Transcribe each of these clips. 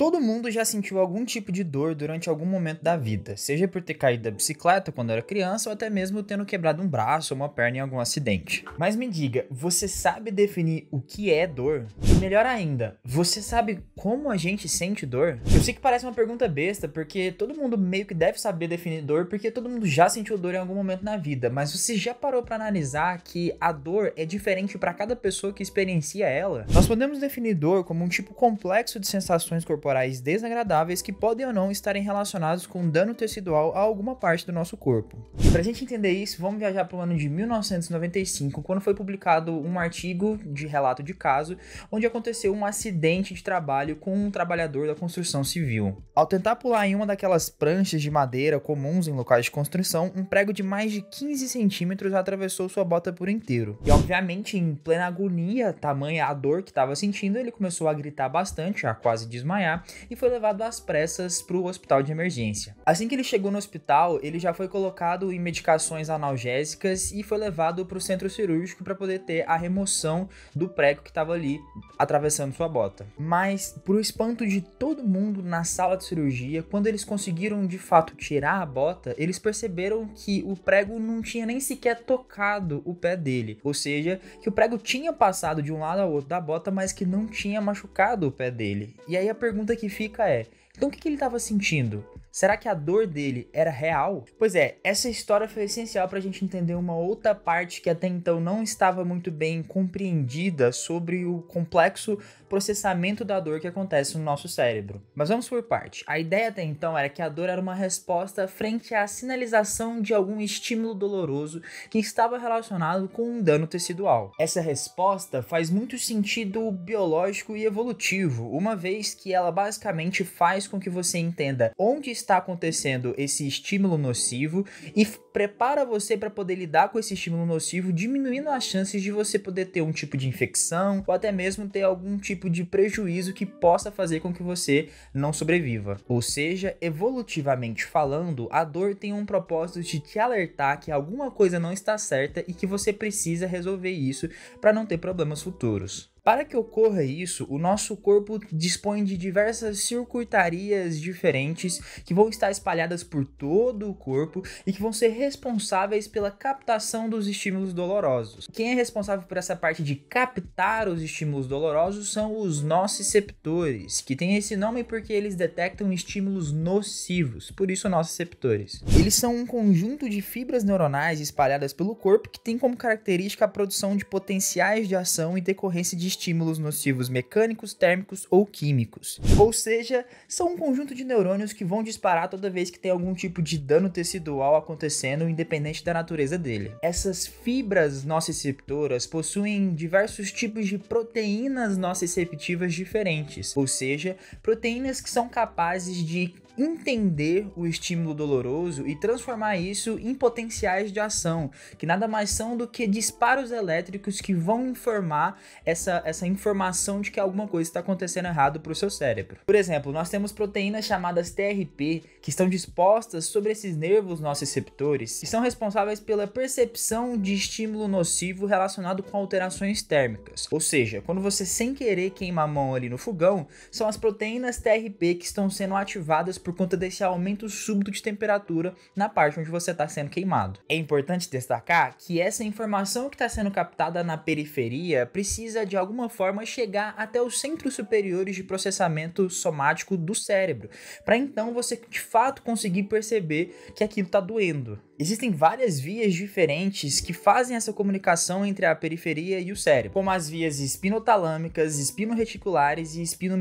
Todo mundo já sentiu algum tipo de dor durante algum momento da vida, seja por ter caído da bicicleta quando era criança ou até mesmo tendo quebrado um braço ou uma perna em algum acidente. Mas me diga, você sabe definir o que é dor? E melhor ainda, você sabe como a gente sente dor? Eu sei que parece uma pergunta besta, porque todo mundo meio que deve saber definir dor, porque todo mundo já sentiu dor em algum momento na vida, mas você já parou para analisar que a dor é diferente para cada pessoa que experiencia ela? Nós podemos definir dor como um tipo complexo de sensações corporais corporais desagradáveis que podem ou não estarem relacionados com dano tecidual a alguma parte do nosso corpo. Para a gente entender isso, vamos viajar para o ano de 1995, quando foi publicado um artigo de relato de caso onde aconteceu um acidente de trabalho com um trabalhador da construção civil. Ao tentar pular em uma daquelas pranchas de madeira comuns em locais de construção, um prego de mais de 15 centímetros atravessou sua bota por inteiro. E obviamente, em plena agonia, tamanha a dor que estava sentindo, ele começou a gritar bastante, a quase desmaiar, e foi levado às pressas para o hospital de emergência. Assim que ele chegou no hospital, ele já foi colocado em medicações analgésicas e foi levado para o centro cirúrgico para poder ter a remoção do prego que estava ali atravessando sua bota. Mas, para o espanto de todo mundo na sala de cirurgia, quando eles conseguiram de fato tirar a bota, eles perceberam que o prego não tinha nem sequer tocado o pé dele, ou seja, que o prego tinha passado de um lado ao outro da bota, mas que não tinha machucado o pé dele. E aí a pergunta pergunta que fica é: então o que, que ele estava sentindo? Será que a dor dele era real? Pois é, essa história foi essencial para a gente entender uma outra parte que até então não estava muito bem compreendida sobre o complexo processamento da dor que acontece no nosso cérebro. Mas vamos por parte. A ideia até então era que a dor era uma resposta frente à sinalização de algum estímulo doloroso que estava relacionado com um dano tecidual. Essa resposta faz muito sentido biológico e evolutivo, uma vez que ela basicamente faz com que você entenda onde está acontecendo esse estímulo nocivo e prepara você para poder lidar com esse estímulo nocivo, diminuindo as chances de você poder ter um tipo de infecção ou até mesmo ter algum tipo de prejuízo que possa fazer com que você não sobreviva. Ou seja, evolutivamente falando, a dor tem um propósito de te alertar que alguma coisa não está certa e que você precisa resolver isso para não ter problemas futuros. Para que ocorra isso, o nosso corpo dispõe de diversas circuitarias diferentes que vão estar espalhadas por todo o corpo e que vão ser responsáveis pela captação dos estímulos dolorosos. Quem é responsável por essa parte de captar os estímulos dolorosos são os nociceptores, que tem esse nome porque eles detectam estímulos nocivos, por isso nociceptores. Eles são um conjunto de fibras neuronais espalhadas pelo corpo que tem como característica a produção de potenciais de ação e decorrência de estímulos nocivos mecânicos, térmicos ou químicos. Ou seja, são um conjunto de neurônios que vão disparar toda vez que tem algum tipo de dano tecidual acontecendo, independente da natureza dele. Essas fibras nociceptoras possuem diversos tipos de proteínas nociceptivas diferentes, ou seja, proteínas que são capazes de entender o estímulo doloroso e transformar isso em potenciais de ação, que nada mais são do que disparos elétricos que vão informar essa, essa informação de que alguma coisa está acontecendo errado para o seu cérebro. Por exemplo, nós temos proteínas chamadas TRP que estão dispostas sobre esses nervos nossos receptores e são responsáveis pela percepção de estímulo nocivo relacionado com alterações térmicas. Ou seja, quando você sem querer queima a mão ali no fogão, são as proteínas TRP que estão sendo ativadas por conta desse aumento súbito de temperatura na parte onde você está sendo queimado. É importante destacar que essa informação que está sendo captada na periferia precisa de alguma forma chegar até os centros superiores de processamento somático do cérebro, para então você de fato conseguir perceber que aquilo está doendo. Existem várias vias diferentes que fazem essa comunicação entre a periferia e o cérebro, como as vias espinotalâmicas, espino reticulares e espino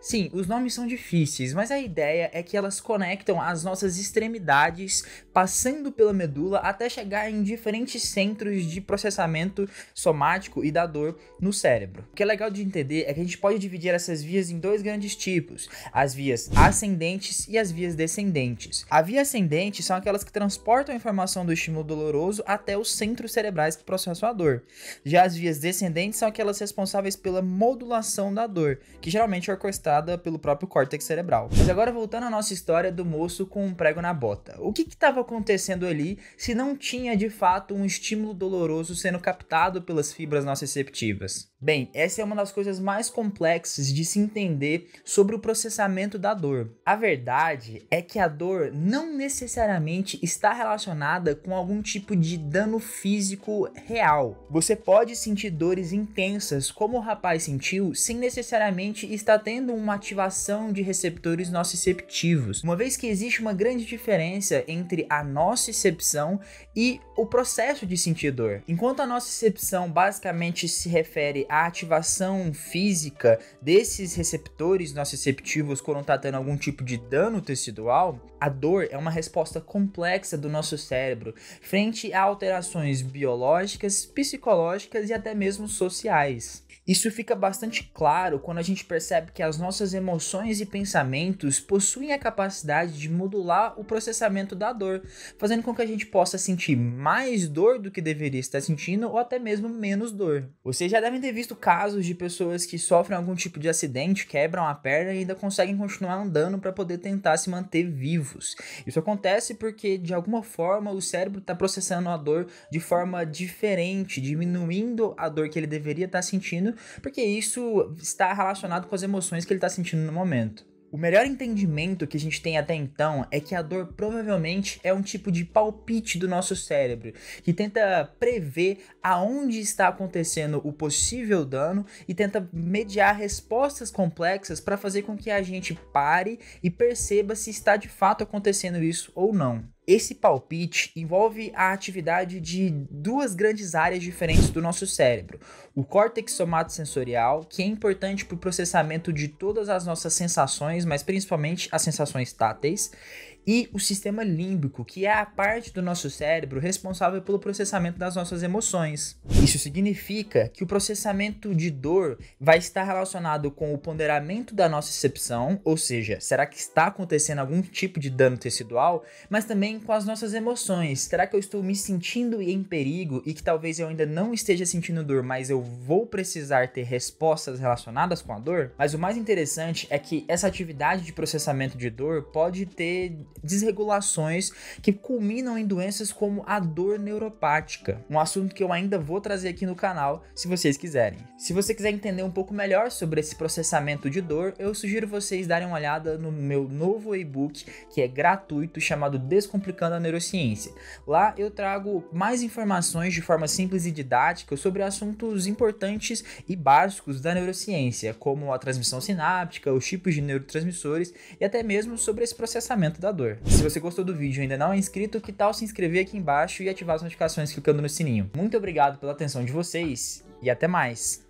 Sim, os nomes são difíceis, mas a ideia é que elas conectam as nossas extremidades, passando pela medula até chegar em diferentes centros de processamento somático e da dor no cérebro. O que é legal de entender é que a gente pode dividir essas vias em dois grandes tipos: as vias ascendentes e as vias descendentes. A via ascendente são aquelas que transportam a informação do estímulo doloroso até os centros cerebrais que processam a dor. Já as vias descendentes são aquelas responsáveis pela modulação da dor, que geralmente é orquestrada pelo próprio córtex cerebral. Mas agora voltando à nossa história do moço com um prego na bota. O que estava acontecendo ali se não tinha de fato um estímulo doloroso sendo captado pelas fibras nociceptivas? Bem, essa é uma das coisas mais complexas de se entender sobre o processamento da dor. A verdade é que a dor não necessariamente está relacionada com algum tipo de dano físico real. Você pode sentir dores intensas, como o rapaz sentiu, sem necessariamente estar tendo uma ativação de receptores nociceptivos, uma vez que existe uma grande diferença entre a nocicepção e o processo de sentir dor. Enquanto a nocicepção basicamente se refere a ativação física desses receptores receptivos, quando está tendo algum tipo de dano tecidual, a dor é uma resposta complexa do nosso cérebro frente a alterações biológicas, psicológicas e até mesmo sociais. Isso fica bastante claro quando a gente percebe que as nossas emoções e pensamentos possuem a capacidade de modular o processamento da dor, fazendo com que a gente possa sentir mais dor do que deveria estar sentindo ou até mesmo menos dor. Vocês já devem ter visto casos de pessoas que sofrem algum tipo de acidente, quebram a perna e ainda conseguem continuar andando para poder tentar se manter vivo. Isso acontece porque, de alguma forma, o cérebro está processando a dor de forma diferente, diminuindo a dor que ele deveria estar tá sentindo, porque isso está relacionado com as emoções que ele está sentindo no momento. O melhor entendimento que a gente tem até então é que a dor provavelmente é um tipo de palpite do nosso cérebro, que tenta prever aonde está acontecendo o possível dano e tenta mediar respostas complexas para fazer com que a gente pare e perceba se está de fato acontecendo isso ou não. Esse palpite envolve a atividade de duas grandes áreas diferentes do nosso cérebro: o córtex somatosensorial, que é importante para o processamento de todas as nossas sensações, mas principalmente as sensações táteis, e o sistema límbico, que é a parte do nosso cérebro responsável pelo processamento das nossas emoções. Isso significa que o processamento de dor vai estar relacionado com o ponderamento da nossa excepção, ou seja, será que está acontecendo algum tipo de dano tecidual, mas também com as nossas emoções. Será que eu estou me sentindo em perigo e que talvez eu ainda não esteja sentindo dor, mas eu vou precisar ter respostas relacionadas com a dor? Mas o mais interessante é que essa atividade de processamento de dor pode ter desregulações que culminam em doenças como a dor neuropática, um assunto que eu ainda vou trazer aqui no canal se vocês quiserem. Se você quiser entender um pouco melhor sobre esse processamento de dor, eu sugiro vocês darem uma olhada no meu novo e-book que é gratuito chamado Descomplicando a Neurociência. Lá eu trago mais informações de forma simples e didática sobre assuntos importantes e básicos da neurociência, como a transmissão sináptica, os tipos de neurotransmissores e até mesmo sobre esse processamento da dor. Se você gostou do vídeo e ainda não é inscrito, que tal se inscrever aqui embaixo e ativar as notificações clicando no sininho. Muito obrigado pela atenção de vocês e até mais!